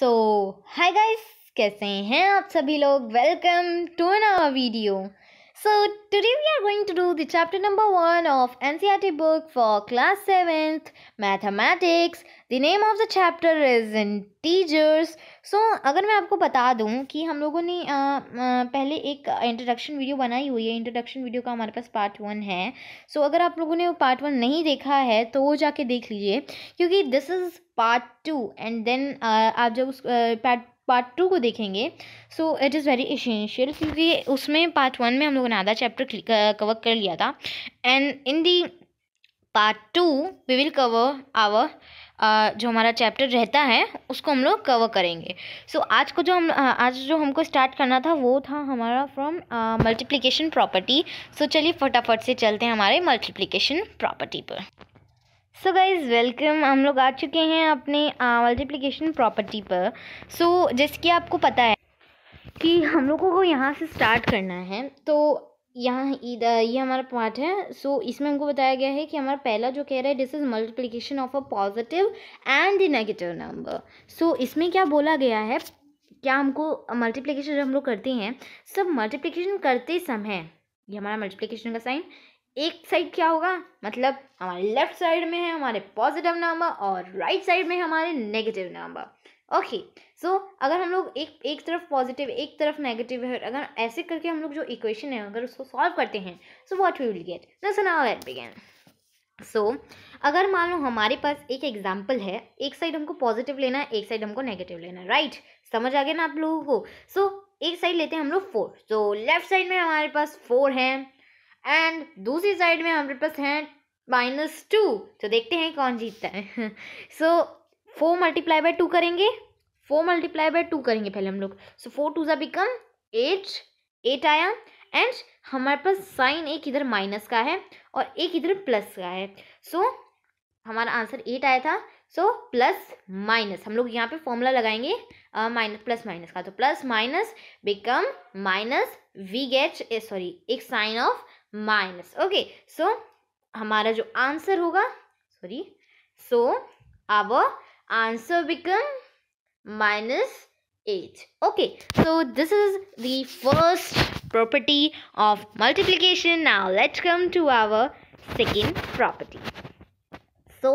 सो hi guys कैसे हैं आप सभी लोग welcome to a video So today we are going to do the chapter number 1 of NCRT e book for class 7th mathematics. The name of the chapter is integers. So अगर मैं आपको बता दूं कि हम लोगों ने आ, आ, पहले एक इंट्रोडक्शन वीडियो बनाई हुई है इंट्रोडक्शन वीडियो का हमारे पास पार्ट वन है सो so, अगर आप लोगों ने वो पार्ट वन नहीं देखा है तो वो जाके देख लीजिए क्योंकि this is part two and then आप जब उस पार्ट पार्ट टू को देखेंगे so it is very essential क्योंकि उसमें पार्ट वन में हम लोगों ने आधा चैप्टर कवर कर लिया था and in the part two we will cover our जो हमारा चैप्टर रहता है उसको हम लोग कवर करेंगे सो so, आज को जो हम uh, आज जो हमको स्टार्ट करना था वो था हमारा फ्रॉम मल्टीप्लिकेशन प्रॉपर्टी सो चलिए फटाफट से चलते हैं हमारे मल्टीप्लिकेशन प्रॉपर्टी पर सो गाइज़ वेलकम हम लोग आ चुके हैं अपने मल्टीप्लिकेशन प्रॉपर्टी पर सो so, जैसे कि आपको पता है कि हम लोगों को यहाँ से स्टार्ट करना है तो यहाँ ये हमारा पार्ट है सो so, इसमें हमको बताया गया है कि हमारा पहला जो कह रहा है this is multiplication of a positive and negative number so इसमें क्या बोला गया है क्या हमको मल्टीप्लिकेशन जब हम लोग करते हैं सब मल्टीप्लिकेशन करते समय ये हमारा मल्टीप्लिकेशन का साइन एक साइड क्या होगा मतलब हमारे लेफ्ट साइड में है हमारे पॉजिटिव नंबर और राइट साइड में हमारे नेगेटिव नंबर ओके सो अगर हम लोग एक एक तरफ पॉजिटिव एक तरफ नेगेटिव है अगर ऐसे करके हम लोग जो इक्वेशन है अगर उसको सॉल्व करते हैं so what we will get so now let begin so अगर मान लो हमारे पास एक एग्जाम्पल है एक साइड हमको पॉजिटिव लेना है एक साइड हमको नेगेटिव लेना है राइट right? समझ आ गया ना आप लोगों को सो so, एक साइड लेते हैं हम लोग फोर तो लेफ्ट साइड में हमारे पास फोर है एंड दूसरी साइड में हमारे पास हैं माइनस टू तो देखते हैं कौन जीतता है so four multiply by two करेंगे फोर मल्टीप्लाई बाय टू करेंगे पहले हम लोग सो फोर टू ज़ा बिकम एट एट आया एंड हमारे पास साइन एक इधर माइनस का है और एक इधर प्लस का है सो so, हमारा आंसर एट आया था सो प्लस माइनस हम लोग यहाँ पे फॉर्मूला लगाएंगे माइनस प्लस माइनस का तो plus minus become minus we get sorry एक sign of Minus. Okay, so हमारा जो आंसर होगा sorry so our answer become minus 8 okay so this is the first property of multiplication now let's come to our second property so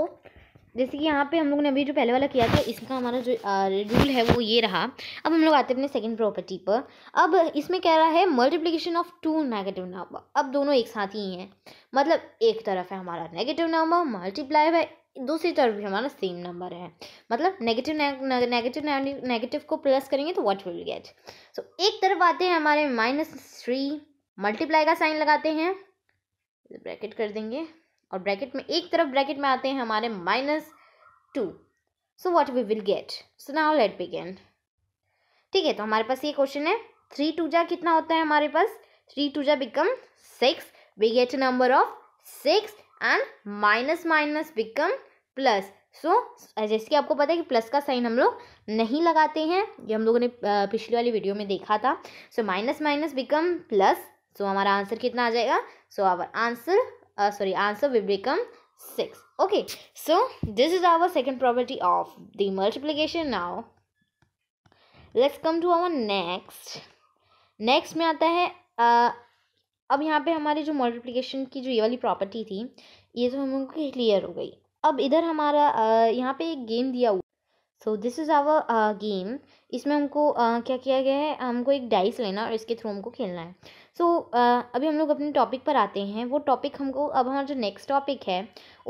जैसे कि यहाँ पे हम लोग ने अभी जो पहले वाला किया था इसका हमारा जो रूल है वो ये रहा अब हम लोग आते हैं अपने सेकंड प्रॉपर्टी पर अब इसमें कह रहा है multiplication of two negative number अब दोनों एक साथ ही हैं मतलब एक तरफ है हमारा नेगेटिव नंबर मल्टीप्लाई बाय दूसरी तरफ भी हमारा सेम नंबर है मतलब नेगेटिव नेगेटिव नेगेटिव को प्लस करेंगे तो वट विल गेट सो एक तरफ आते हैं हमारे माइनस थ्री मल्टीप्लाई का साइन लगाते हैं ब्रैकेट कर देंगे और ब्रैकेट में एक तरफ ब्रैकेट में आते हैं हमारे minus two so what we will get so now let begin ठीक है तो हमारे पास ये क्वेश्चन है थ्री टू जा कितना होता है हमारे पास थ्री टू जा become six we get number of six and minus minus become plus so जैसे कि आपको पता है कि प्लस का साइन हम लोग नहीं लगाते हैं ये हम लोगों ने पिछली वाली वीडियो में देखा था so minus minus become plus so हमारा आंसर कितना आ जाएगा so our answer uh, sorry answer will become 6 okay so this is our second property of the multiplication now let's come to our next next में आता है आ, uh, अब यहाँ पे हमारी जो मल्टीप्लिकेशन की जो ये वाली प्रॉपर्टी थी ये तो हम लोगों की क्लियर हो गई अब इधर हमारा uh, यहाँ पे एक गेम दिया हुआ so this is our game इसमें हमको uh, क्या किया गया है हमको एक डाइस लेना और इसके थ्रू हमको खेलना है सो so, uh, अभी हम लोग अपने टॉपिक पर आते हैं वो टॉपिक हमको अब हमारा जो नेक्स्ट टॉपिक है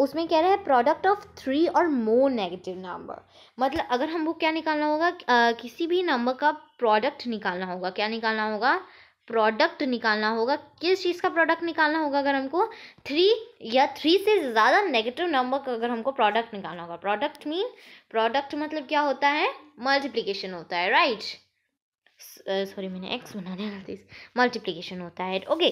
उसमें क्या रहा है प्रोडक्ट ऑफ थ्री और मोर नेगेटिव नंबर मतलब अगर हमको क्या निकालना होगा uh, किसी भी नंबर का प्रोडक्ट निकालना होगा क्या निकालना होगा प्रोडक्ट निकालना होगा किस चीज़ का प्रोडक्ट निकालना होगा अगर हमको थ्री या थ्री से ज़्यादा नेगेटिव नंबर का अगर हमको प्रोडक्ट निकालना होगा प्रोडक्ट मीन प्रोडक्ट मतलब क्या होता है मल्टीप्लिकेशन होता है राइट right? सॉरी uh, मैंने एक्स बना दिया मल्टीप्लीकेशन होता है okay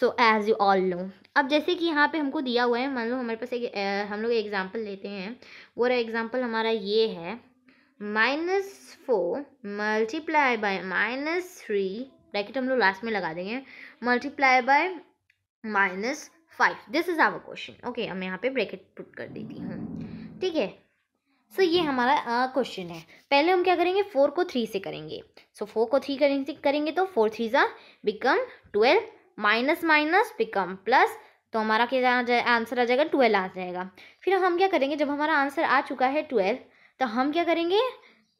so as you all know अब जैसे कि यहाँ पे हमको दिया हुआ है मान लो हमारे पास एक uh, हम लोग एग्जाम्पल लेते हैं वो एग्जाम्पल हमारा ये है minus four multiply by minus three bracket हम लोग लास्ट में लगा देंगे multiply by minus five this is our question okay मैं यहाँ पे ब्रैकेट पुट कर देती हूँ ठीक है सो ये हमारा क्वेश्चन है पहले हम क्या करेंगे फोर को थ्री से करेंगे सो फोर को थ्री करेंगे करेंगे तो फोर थ्री ज़ा become twelve minus minus become plus तो हमारा क्या आंसर आ जाएगा ट्वेल्व आ जाएगा फिर हम क्या करेंगे जब हमारा आंसर आ चुका है ट्वेल्व तो हम क्या करेंगे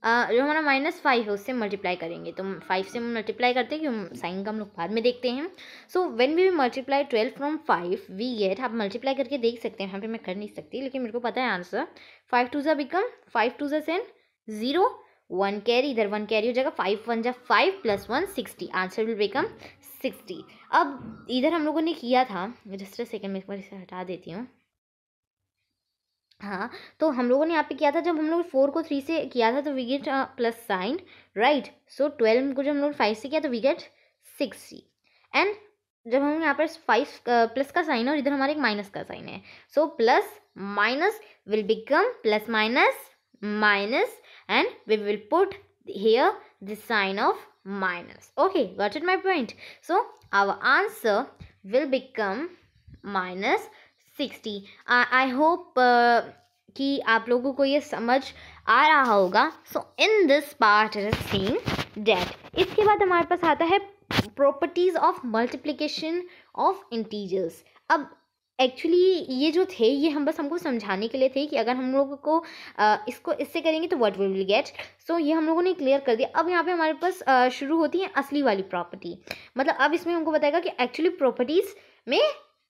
जो हमारा माइनस फाइव है उससे मल्टीप्लाई करेंगे तो फाइव से मल्टीप्लाई करते हैं क्योंकि साइन का हम लोग बाद में देखते हैं so when we we multiply twelve from five we get आप मल्टीप्लाई करके देख सकते हैं यहाँ पे मैं कर नहीं सकती लेकिन मेरे को पता है आंसर फाइव टू ज़ा बिकम फाइव टू जेन ज़ीरो वन कैरी इधर वन कैरी हो जाएगा फाइव वन जा five plus one sixty answer will become sixty अब इधर हम लोगों ने किया था जस्ट सेकेंड में एक बार इसे हटा देती हूँ हाँ तो हम लोगों ने यहाँ पे किया था जब हम लोग फोर को थ्री से किया था तो we get plus sign right so twelve को जब हम लोग फाइव से किया तो वी गेट सिक्स एंड जब हम यहाँ पर फाइव प्लस uh, का साइन है और इधर हमारे एक माइनस का साइन है so plus minus will become plus minus minus and we will put here the sign of minus okay got it my point so our answer will become minus sixty I hope uh, कि आप लोगों को ये समझ आ रहा होगा so in this part is seen that इसके बाद हमारे पास आता है properties of multiplication of integers अब एक्चुअली ये जो थे ये हम बस हमको समझाने के लिए थे कि अगर हम लोगों को आ, uh, इसको इससे करेंगे तो व्हाट विल गेट सो ये हम लोगों ने क्लियर कर दिया अब यहाँ पे हमारे पास uh, शुरू होती है असली वाली प्रॉपर्टी मतलब अब इसमें हमको बताएगा कि एक्चुअली प्रॉपर्टीज़ में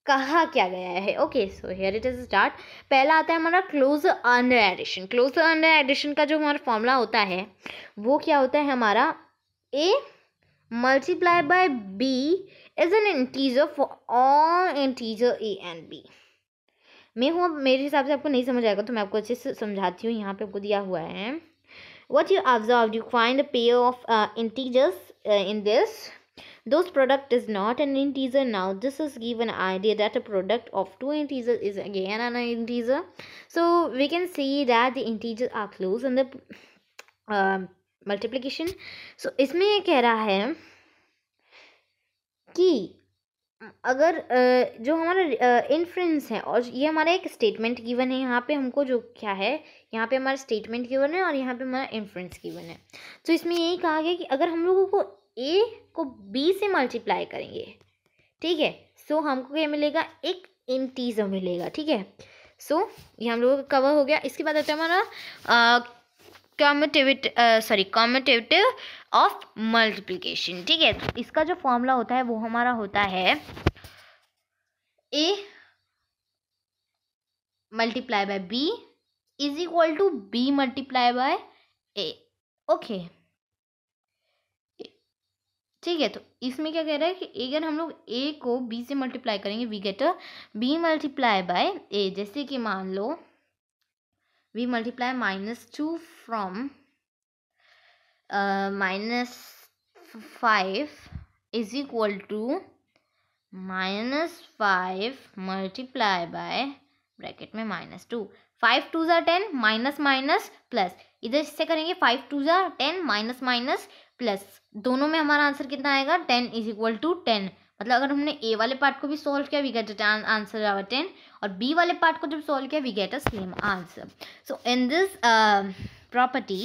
कहा क्या गया है okay so here it is start पहला आता है हमारा close under addition close under addition का जो हमारा फॉर्मूला होता है वो क्या होता है हमारा A multiply by B is an integer for all integer A and B मैं हूँ मेरे हिसाब से आपको नहीं समझ आएगा तो मैं आपको अच्छे से समझाती हूँ यहाँ पे आपको दिया हुआ है what you observe you find pair of integers in this Those product is not an integer. Now this is given idea that a product of two integers is again an integer. So we can see that the integers are close in the uh, multiplication. So इसमें ये कह रहा है कि अगर जो हमारा inference है और ये हमारा एक स्टेटमेंट गिवन है यहाँ पे हमको जो क्या है यहाँ पे हमारा स्टेटमेंट गिवन है और यहाँ पे हमारा इन्फ्रेंस गिवन है तो इसमें यही कहा गया कि अगर हम लोगों को ए को बी से मल्टीप्लाई करेंगे ठीक है सो हमको क्या मिलेगा एक इंटीजर मिलेगा ठीक है सो ये हम लोगों का कवर हो गया इसके बाद आता है हमारा commutative sorry commutativity of multiplication ठीक है इसका जो फॉर्मूला होता है वो हमारा होता है A multiply by B is equal to B multiply by A okay ठीक है तो इसमें क्या कह रहा है कि अगर हम लोग ए को बी से मल्टीप्लाई करेंगे we get B multiply by A जैसे कि मान लो we multiply minus two from minus five is equal to minus five multiply by bracket में माइनस टू फाइव टू ज़ा टेन माइनस माइनस प्लस इधर इससे करेंगे फाइव टू ज़ार टेन माइनस माइनस प्लस दोनों में हमारा आंसर कितना आएगा ten is equal to ten मतलब अगर हमने ए वाले पार्ट को भी सॉल्व किया we get answer our ten और बी वाले पार्ट को जब सॉल्व किया we get a same answer so in this property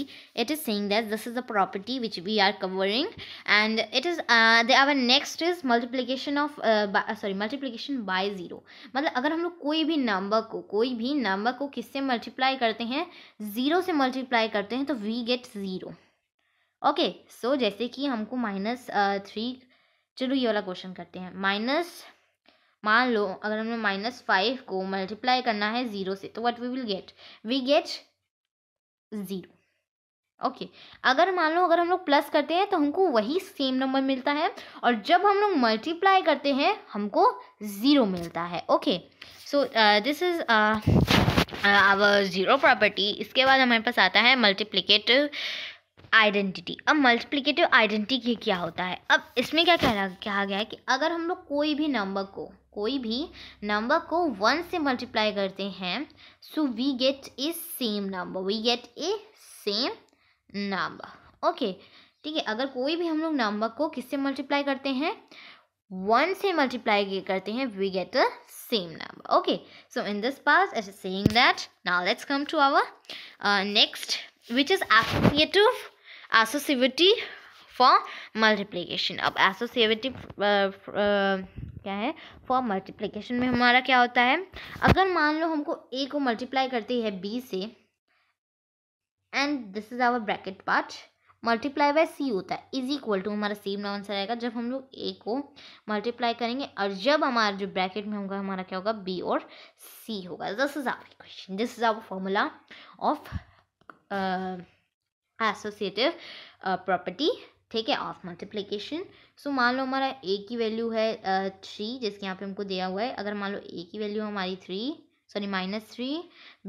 it is saying that this is the property which we are covering and it is uh, the our next is multiplication of uh, by, uh, sorry multiplication by zero मतलब अगर हम लोग कोई भी number को कोई भी number को किससे multiply करते हैं zero से multiply करते हैं तो we get zero okay so जैसे कि हमको माइनस थ्री चलो ये वाला क्वेश्चन करते हैं माइनस मान लो अगर हमने माइनस फाइव को मल्टीप्लाई करना है ज़ीरो से तो what we will get we get zero okay अगर मान लो अगर हम लोग प्लस करते हैं तो हमको वही सेम नंबर मिलता है और जब हम लोग मल्टीप्लाई करते हैं हमको ज़ीरो मिलता है okay so this is our zero property इसके बाद हमारे पास आता है मल्टीप्लिकेटिव आइडेंटिटी अब मल्टीप्लिकेटिव आइडेंटिटी क्या होता है अब इसमें क्या कह रहा कहा गया है कि अगर हम लोग कोई भी नंबर को कोई भी नंबर को वन से मल्टीप्लाई करते हैं so we get a same number we get a same number okay ठीक है अगर कोई भी हम लोग नंबर को किससे मल्टीप्लाई करते हैं वन से मल्टीप्लाई करते हैं we get a same number okay so in this pass it saying that now let's come to our next which is associative associativity for multiplication अब एसोसिएटिव क्या है फॉर मल्टीप्लीकेशन में हमारा क्या होता है अगर मान लो हमको ए को मल्टीप्लाई करती है बी से and this is our bracket part multiply by C होता है इज इक्वल टू हमारा सेम आंसर आएगा जब हम लोग ए को मल्टीप्लाई करेंगे और जब हमारा जो ब्रैकेट में होगा हमारा क्या होगा बी और सी होगा this is our question this is our formula of associative property ठीक है ऑफ मल्टीप्लीकेशन सो मान लो हमारा ए की वैल्यू है थ्री uh, जिसके यहाँ पे हमको दिया हुआ है अगर मान लो ए की वैल्यू हमारी three sorry minus three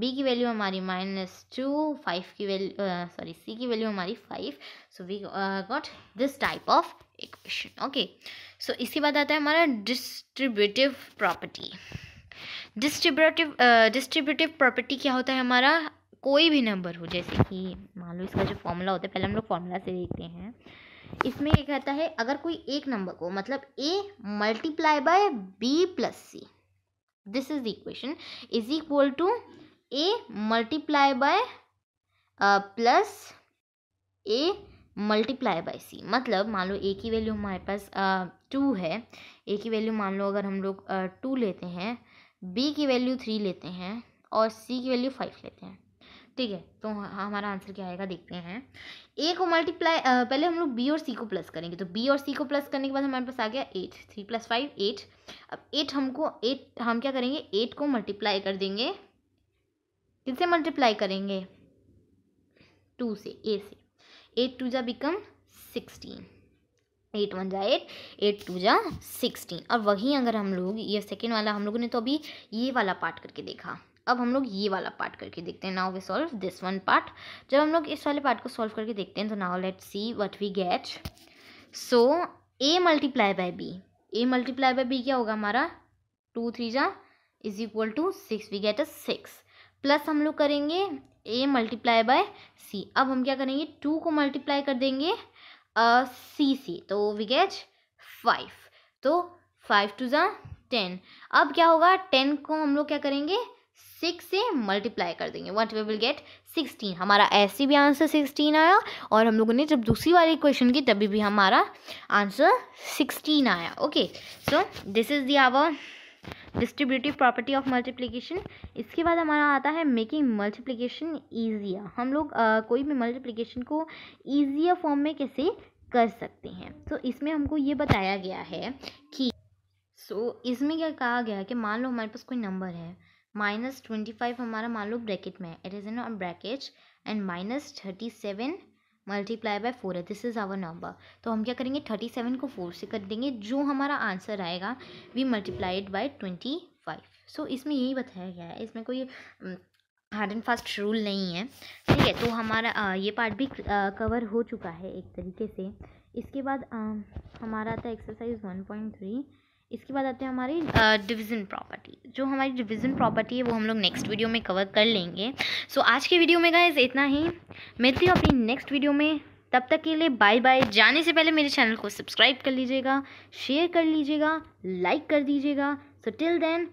B की वैल्यू हमारी माइनस टू फाइव की वैल्यू सॉरी सी की वैल्यू हमारी five so we got this type of equation okay so इसके बाद आता है हमारा distributive property distributive distributive property क्या होता है हमारा कोई भी नंबर हो जैसे कि मान लो इसका जो फॉर्मूला होता है पहले हम लोग फॉर्मूला से देखते हैं इसमें ये कहता है अगर कोई एक नंबर को मतलब A multiply by B plus C this is the equation is equal to A multiply by plus A multiply by C मतलब मान लो ए की वैल्यू हमारे पास टू uh, है ए की वैल्यू मान लो अगर हम लोग टू uh, लेते हैं बी की वैल्यू थ्री लेते हैं और सी की वैल्यू फाइव लेते हैं ठीक है तो हमारा आंसर क्या आएगा देखते हैं ए को मल्टीप्लाई पहले हम लोग बी और सी को प्लस करेंगे तो बी और सी को प्लस करने के बाद हमारे पास आ गया eight three plus five eight अब एट हमको एट हम क्या करेंगे एट को मल्टीप्लाई कर देंगे किससे मल्टीप्लाई करेंगे टू से ए से एट टू जा बिकम सिक्सटीन एट वन जा एट एट टू जा सिक्सटीन और वहीं अगर हम लोग ये सेकेंड वाला हम लोगों ने तो अभी ये वाला पार्ट करके देखा अब हम लोग ये वाला पार्ट करके देखते हैं now we solve this one part जब हम लोग इस वाले पार्ट को सॉल्व करके देखते हैं तो now let see what we get so A multiply by B A multiply by B क्या होगा हमारा टू थ्री जा is equal to six we get a six plus हम लोग करेंगे ए मल्टीप्लाई बाय सी अब हम क्या करेंगे टू को मल्टीप्लाई कर देंगे सी uh, सी तो वी गेट फाइव तो फाइव टू ज़ा टेन अब क्या होगा टेन को हम लोग क्या करेंगे सिक्स से मल्टीप्लाई कर देंगे what we will get sixteen हमारा ऐसे भी आंसर सिक्सटीन आया और हम लोगों ने जब दूसरी वाली क्वेश्चन की तभी भी हमारा आंसर सिक्सटीन आया okay so this is the our distributive property of multiplication इसके बाद हमारा आता है मेकिंग मल्टीप्लीकेशन ईजिया हम लोग uh, कोई भी मल्टीप्लीकेशन को ईजियर फॉर्म में कैसे कर सकते हैं तो so, इसमें हमको ये बताया गया है कि सो so, इसमें क्या कहा गया है कि मान लो हमारे पास कोई नंबर है माइनस ट्वेंटी फाइव हमारा मान लो ब्रैकेट में है it is in bracket and minus thirty seven multiply by four है दिस इज़ आवर नंबर तो हम क्या करेंगे थर्टी सेवन को फोर से कर देंगे जो हमारा आंसर आएगा we multiplied by twenty five so इसमें यही बताया गया है इसमें कोई हार्ड एंड फास्ट रूल नहीं है ठीक है तो हमारा आ, ये पार्ट भी आ, कवर हो चुका है एक तरीके से इसके बाद आ, हमारा आता है एक्सरसाइज वन पॉइंट थ्री इसके बाद आते हैं हमारी डिवीज़न प्रॉपर्टी जो हमारी डिवीज़न प्रॉपर्टी है वो हम लोग नेक्स्ट वीडियो में कवर कर लेंगे सो so, आज के वीडियो में गाइज इतना ही मिलती हूँ अपनी नेक्स्ट वीडियो में तब तक के लिए बाय बाय जाने से पहले मेरे चैनल को सब्सक्राइब कर लीजिएगा शेयर कर लीजिएगा लाइक कर दीजिएगा सो टिल देन